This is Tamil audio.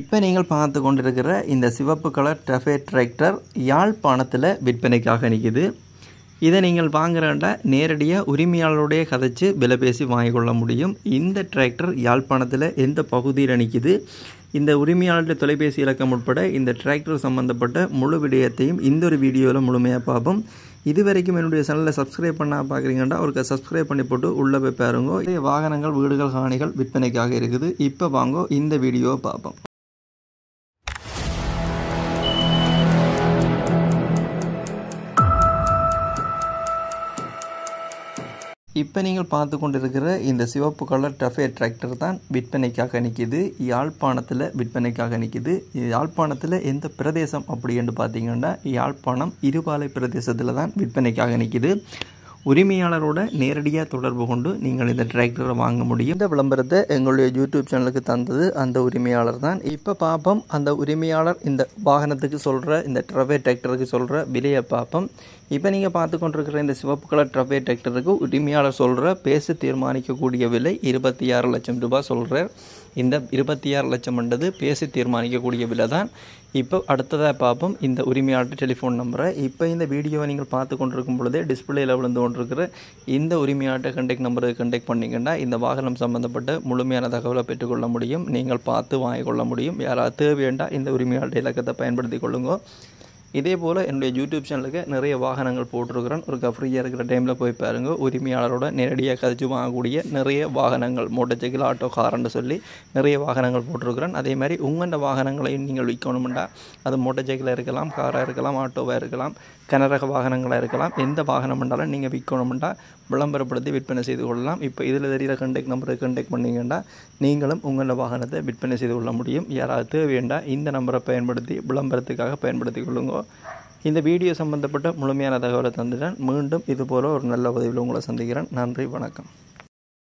இப்போ நீங்கள் பார்த்து கொண்டிருக்கிற இந்த சிவப்பு கலர் டஃபே டிராக்டர் யாழ்ப்பாணத்தில் விற்பனைக்காக நிற்கிது இதை நீங்கள் வாங்குறண்டா நேரடியாக உரிமையாளருடைய கதைச்சு விலை பேசி வாங்கிக்கொள்ள முடியும் இந்த டிராக்டர் யாழ்ப்பாணத்தில் எந்த பகுதியில் நிற்கிது இந்த உரிமையாளருடைய தொலைபேசி இலக்கம் உட்பட இந்த டிராக்டர் சம்மந்தப்பட்ட முழு விடயத்தையும் இந்த ஒரு வீடியோவில் முழுமையாக பார்ப்போம் இது வரைக்கும் என்னுடைய சேனலில் சப்ஸ்கிரைப் பண்ணால் பார்க்குறீங்கன்னா அவருக்கு சப்ஸ்கிரைப் பண்ணி போட்டு உள்ளே போய் பாருங்க வாகனங்கள் வீடுகள் காணிகள் விற்பனைக்காக இருக்குது இப்போ வாங்கோ இந்த வீடியோவை பார்ப்போம் இப்போ நீங்கள் பார்த்து கொண்டிருக்கிற இந்த சிவப்பு கலர் டஃபே டிராக்டர் தான் விற்பனைக்காக நிற்கிது யாழ்ப்பாணத்தில் விற்பனைக்காக நிற்கிது யாழ்ப்பாணத்தில் எந்த பிரதேசம் அப்படின்னு பார்த்தீங்கன்னா யாழ்ப்பாணம் இருபாலை பிரதேசத்தில் தான் விற்பனைக்காக நிற்கிது உரிமையாளரோட நேரடியாக தொடர்பு கொண்டு நீங்கள் இந்த டிராக்டரை வாங்க முடியும் இந்த விளம்பரத்தை எங்களுடைய யூடியூப் சேனலுக்கு தந்தது அந்த உரிமையாளர் தான் இப்போ பார்ப்போம் அந்த உரிமையாளர் இந்த வாகனத்துக்கு சொல்கிற இந்த ட்ரவே டிராக்டருக்கு சொல்கிற விலையை பார்ப்போம் இப்போ நீங்கள் பார்த்து கொண்டிருக்கிற இந்த சிவப்பு கலர் ட்ரவே டிராக்டருக்கு உரிமையாளர் சொல்கிற பேசி தீர்மானிக்கக்கூடிய விலை இருபத்தி ஆறு லட்சம் ரூபாய் சொல்கிறார் இந்த இருபத்தி ஆறு லட்சம் என்றது பேசி தீர்மானிக்கக்கூடிய விலை தான் இப்போ அடுத்ததாக பார்ப்போம் இந்த உரிமையாளர் டெலிஃபோன் நம்பரை இப்போ இந்த வீடியோவை நீங்கள் பார்த்து கொண்டிருக்கும் பொழுதே டிஸ்பிளேயில் விழுந்து கொண்டிருக்கிற இந்த உரிமையாளர் கண்டெக்ட் நம்பருக்கு கண்டெக்ட் பண்ணிங்கன்னா இந்த வாகனம் சம்மந்தப்பட்ட முழுமையான தகவலை பெற்றுக்கொள்ள முடியும் நீங்கள் பார்த்து வாங்கிக்கொள்ள முடியும் யாராவது தேவையண்டா இந்த உரிமையாளர் இலக்கத்தை பயன்படுத்தி கொள்ளுங்கோ இதே போல் என்னுடைய யூடியூப் சேனலுக்கு நிறைய வாகனங்கள் போட்டிருக்கிறேன் ஒரு ஃப்ரீயாக இருக்கிற டைமில் போய் பாருங்கள் உரிமையாளரோட நேரடியாக கதைச்சு வாங்கக்கூடிய நிறைய வாகனங்கள் மோட்டர் சைக்கிள் ஆட்டோ காரன்னு சொல்லி நிறைய வாகனங்கள் போட்டிருக்கிறேன் அதே மாதிரி உங்கள்ட வாகனங்களையும் நீங்கள் விற்கணும்டா அது மோட்டர் சைக்கிளாக இருக்கலாம் காராக இருக்கலாம் ஆட்டோவாக இருக்கலாம் கனரக வாகனங்களாக இருக்கலாம் எந்த வாகனம் பண்ணாலும் நீங்கள் விற்கணும்டா விளம்பரப்படுத்தி விற்பனை செய்து கொள்ளலாம் இப்போ இதில் தெரியிற கண்டெக்ட் நம்பரை கண்டெக்ட் பண்ணிங்கன்னா நீங்களும் உங்களோட வாகனத்தை விற்பனை செய்து கொள்ள முடியும் யாராவது வேண்டாம் இந்த நம்பரை பயன்படுத்தி விளம்பரத்துக்காக பயன்படுத்தி கொள்ளுங்கோ இந்த வீடியோ சம்பந்தப்பட்ட முழுமையான தகவலை தந்துட்டேன் மீண்டும் இதுபோல் ஒரு நல்ல உதவியில் உங்களை சந்திக்கிறேன் நன்றி வணக்கம்